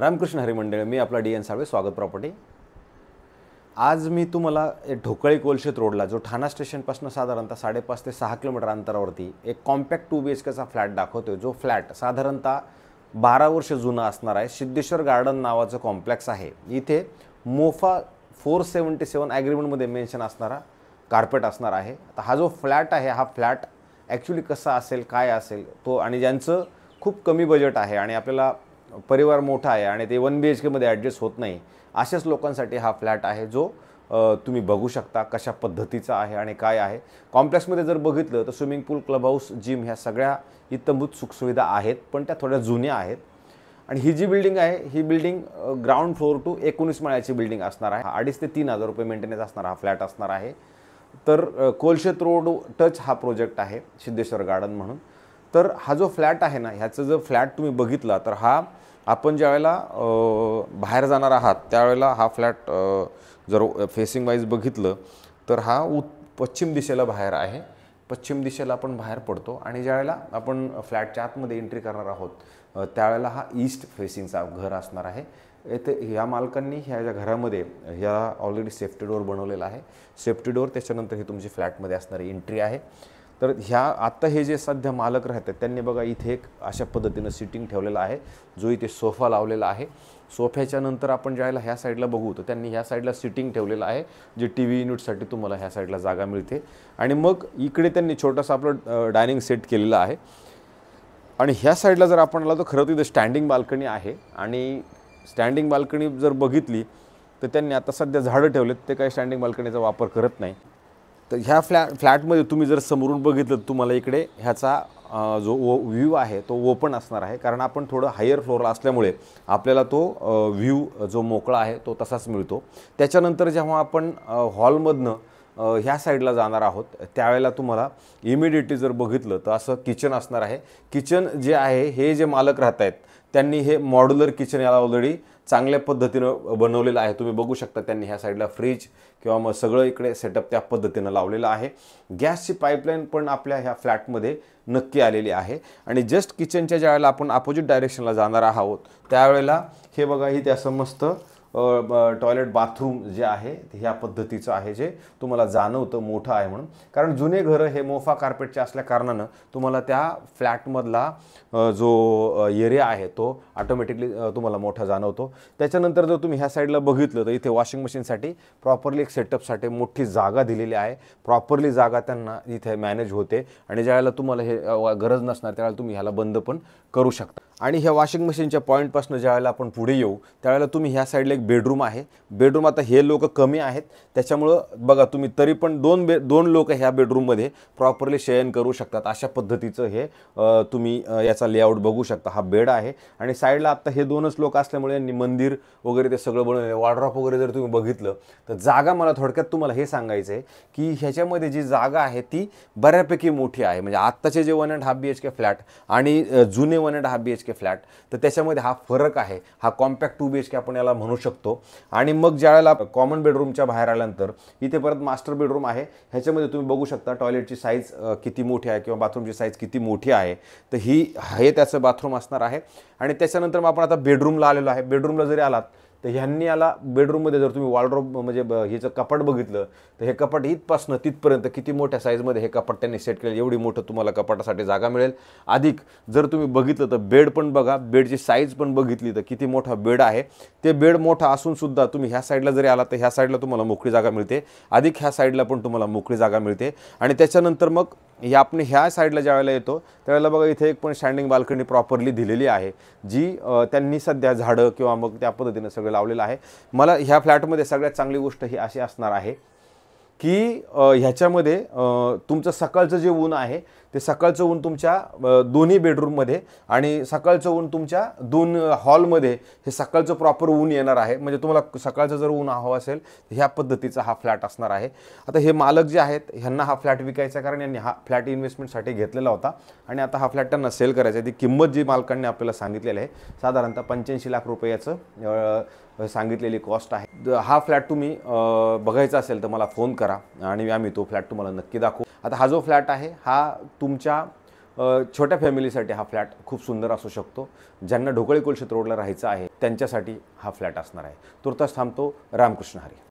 रामकृष्ण हरिमंडळ मी आपला D N Salve स्वागत property आज मी तुम्हाला ढोकळी कोलशेत रोडला जो ठाणा स्टेशनपासून साधारणतः साडेपाच ते सहा किलोमीटर अंतरावरती एक कॉम्पॅक्ट टू बी एच केचा फ्लॅट दाखवतो जो फ्लॅट साधारणतः बारा वर्ष जुना असणार आहे सिद्धेश्वर गार्डन नावाचं कॉम्प्लेक्स आहे इथे मोफा फोर सेवन्टी सेवन ॲग्रीमेंटमध्ये मेन्शन असणारा कार्पेट असणार आहे आता हा जो फ्लॅट आहे हा फ्लॅट ॲक्च्युली कसा असेल काय असेल तो आणि ज्यांचं खूप कमी बजेट आहे आणि आपल्याला परिवार मोठा आहे आणि ते वन बी एच केमध्ये ॲडजस्ट होत नाही अशाच लोकांसाठी हा फ्लॅट आहे जो तुम्ही बघू शकता कशा पद्धतीचा आहे आणि काय आहे कॉम्प्लेक्समध्ये जर बघितलं तर swimming pool club house gym ह्या सगळ्या इतंभूत सुखसुविधा आहेत पण त्या थोड्या जुन्या आहेत आणि ही जी बिल्डिंग आहे ही बिल्डिंग ग्राउंड फ्लोअर टू एकोणीस माळ्याची बिल्डिंग असणार आहे अडीच ते तीन हजार रुपये मेंटेनन्स असणार हा फ्लॅट असणार आहे तर कोलशेत रोड टच हा प्रोजेक्ट आहे सिद्धेश्वर गार्डन म्हणून तर हा जो फ्लॅट आहे ना ह्याचं जर फ्लॅट तुम्ही बघितला तर हा आपण ज्यावेळेला बाहेर जाणार आहात त्यावेळेला हा फ्लॅट जर फेसिंग वाईज बघितलं तर हा उ पश्चिम दिशेला बाहेर आहे पश्चिम दिशेला आपण बाहेर पडतो आणि ज्यावेळेला आपण फ्लॅटच्या आतमध्ये एंट्री करणार आहोत त्यावेळेला हा ईस्ट फेसिंगचा घर असणार आहे येथे ह्या मालकांनी ह्या ज्या घरामध्ये ह्या ऑलरेडी सेफ्टी डोअर बनवलेला आहे सेफ्टी डोअर त्याच्यानंतर ही तुमची फ्लॅटमध्ये असणारी एंट्री आहे तर ह्या आत्ता हे जे सध्या मालक राहतात त्यांनी बघा इथे एक अशा पद्धतीनं सिटिंग ठेवलेलं आहे जो इथे सोफा लावलेला आहे सोफ्याच्या नंतर आपण ज्यावेळेला ह्या साईडला बघू तर त्यांनी ह्या साईडला सिटिंग ठेवलेलं आहे जे टी व्ही युनिटसाठी तुम्हाला ह्या साईडला जागा मिळते आणि मग इकडे त्यांनी छोटंसं आपलं डायनिंग सेट केलेलं आहे आणि ह्या साईडला जर आपण आला तर खरं तिथं स्टँडिंग बाल्कनी आहे आणि स्टँडिंग बाल्कनी जर बघितली तर त्यांनी आता सध्या झाडं ठेवलेत ते काही स्टँडिंग बाल्कनीचा वापर करत नाही तर ह्या फ्लॅ फ्लॅटमध्ये तुम्ही जर समोरून बघितलं तुम्हाला इकडे ह्याचा जो ओ व्ह्यू आहे तो ओपन असणार आहे कारण आपण थोडं हायर फ्लोअरला असल्यामुळे आपल्याला तो व्ह्यू जो मोकळा आहे तो तसाच मिळतो त्याच्यानंतर जेव्हा आपण हॉलमधनं ह्या साईडला जाणार आहोत त्यावेळेला तुम्हाला इमिडिएटली जर बघितलं तर असं किचन असणार आहे किचन जे आहे हे जे मालक राहत आहेत त्यांनी हे मॉड्युलर किचन याला ऑलरेडी चांगल्या पद्धतीनं बनवलेलं आहे तुम्ही बघू शकता त्यांनी ह्या साईडला फ्रीज किंवा मग सगळं इकडे सेटअप त्या पद्धतीनं लावलेलं आहे गॅसची पाईपलाईन पण आपल्या ह्या फ्लॅटमध्ये नक्की आलेली आहे आणि जस्ट किचनच्या ज्या वेळेला आपण अपोजिट डायरेक्शनला जाणार आहोत त्यावेळेला हे बघा ही त्या समस्त टॉयलेट बाथरूम जे आहे ह्या पद्धतीचं आहे जे तुम्हाला जाणवतं मोठं आहे म्हणून कारण जुने घरं हे मोफा कार्पेटचे असल्या कारणानं तुम्हाला त्या फ्लॅटमधला जो एरिया आहे तो ऑटोमॅटिकली तुम्हाला मोठा जाणवतो त्याच्यानंतर जर तुम्ही ह्या साईडला बघितलं तर इथे वॉशिंग मशीनसाठी प्रॉपरली एक सेटअपसाठी मोठी जागा दिलेली आहे प्रॉपरली जागा त्यांना इथे मॅनेज होते आणि ज्यावेळेला तुम्हाला हे गरज नसणार त्यावेळेला तुम्ही ह्याला बंद पण करू शकता आणि ह्या वॉशिंग मशीनच्या पॉईंटपासून ज्यावेळेला आपण पुढे येऊ त्यावेळेला तुम्ही ह्या साईडला एक बेडरूम आहे बेडरूम आता हे लोक कमी आहेत त्याच्यामुळं बघा तुम्ही तरी पण दोन बे दोन लोक ह्या बेडरूममध्ये प्रॉपरली शयन करू शकतात अशा पद्धतीचं हे तुम्ही याचा लेआउट बघू शकता हा बेड आहे आणि साईडला आत्ता हे दोनच लोक असल्यामुळे यांनी मंदिर वगैरे ते सगळं बनवले वॉर्ड्रॉप वगैरे जर तुम्ही बघितलं तर जागा मला थोडक्यात तुम्हाला हे सांगायचं आहे की ह्याच्यामध्ये जी जागा आहे ती बऱ्यापैकी मोठी आहे म्हणजे आत्ताचे जे one and half B H K flat आणि जुने one and half B H K flat तर त्याच्यामध्ये हा फरक आहे हा compact two B H K आपण याला म्हणू शकतो आणि मग वेळेला कॉमन बेडरूमच्या बाहेर आल्यानंतर इथे परत मास्टर बेडरूम आहे ह्याच्यामध्ये तुम्ही बघू शकता टॉयलेटची साईज किती मोठी आहे किंवा बाथरूमची साईज किती मोठी आहे तर ही हे त्याचं बाथरूम असणार आहे आणि त्याच्यानंतर मग आपण आता बेडरूमला आलेलो आहे बेडरूमला जरी आलात तर ह्यांनी याला बेडरूममध्ये जर तुम्ही वॉर्ड्रोब म्हणजे हिचं कपाट बघितलं तर हे कपाट इथपासनं तिथपर्यंत किती मोठ्या साईजमध्ये हे कपाट त्यांनी सेट केलं एवढी मोठं तुम्हाला कपाटासाठी जागा मिळेल अधिक जर तुम्ही बघितलं तर बेड पण बघा बेडची साईज पण बघितली तर किती मोठा बेड आहे ते बेड मोठा असूनसुद्धा तुम्ही ह्या साईडला जरी आला तर ह्या साईडला तुम्हाला मोकळी जागा मिळते अधिक ह्या साईडला पण तुम्हाला मोकळी जागा मिळते आणि त्याच्यानंतर मग हे आपण ह्या साईडला ज्यावेळेला येतो त्यावेळेला बघा इथे एक पण स्टँडिंग बाल्कनी प्रॉपरली दिलेली आहे जी त्यांनी सध्या झाडं किंवा मग त्या पद्धतीनं सगळं लावलेलं आहे मला ह्या फ्लॅटमध्ये सगळ्यात चांगली गोष्ट ही अशी असणार आहे की ह्याच्यामध्ये तुमचं सकाळचं जे ऊन आहे ते सकाळचं ऊन तुमच्या दोन्ही बेडरूममध्ये आणि सकाळचं ऊन तुमच्या दोन हॉलमध्ये हे सकाळचं प्रॉपर ऊन येणार आहे म्हणजे तुम्हाला सकाळचं जर ऊन हवं असेल ह्या पद्धतीचा हा फ्लॅट असणार आहे आता हे मालक जे आहेत ह्यांना हा फ्लॅट विकायचा कारण यांनी हा फ्लॅट इन्व्हेस्टमेंटसाठी घेतलेला होता आणि आता हा फ्लॅट त्यांना सेल करायचा आहे ती किंमत जी मालकांनी आपल्याला सांगितलेली आहे साधारणतः पंच्याऐंशी लाख रुपयाचं सांगितलेली कॉस्ट आहे हा फ्लॅट तुम्ही बघायचा असेल तर मला फोन करा आणि आम्ही तो फ्लॅट तुम्हाला नक्की दाखवू आता हा जो फ्लॅट आहे हा तुमच्या छोट्या फॅमिलीसाठी हा फ्लॅट खूप सुंदर असू शकतो ज्यांना ढोकळी क्षेत्र रोडला राहायचं आहे त्यांच्यासाठी हा फ्लॅट असणार आहे तुर्तास थांबतो रामकृष्ण हरी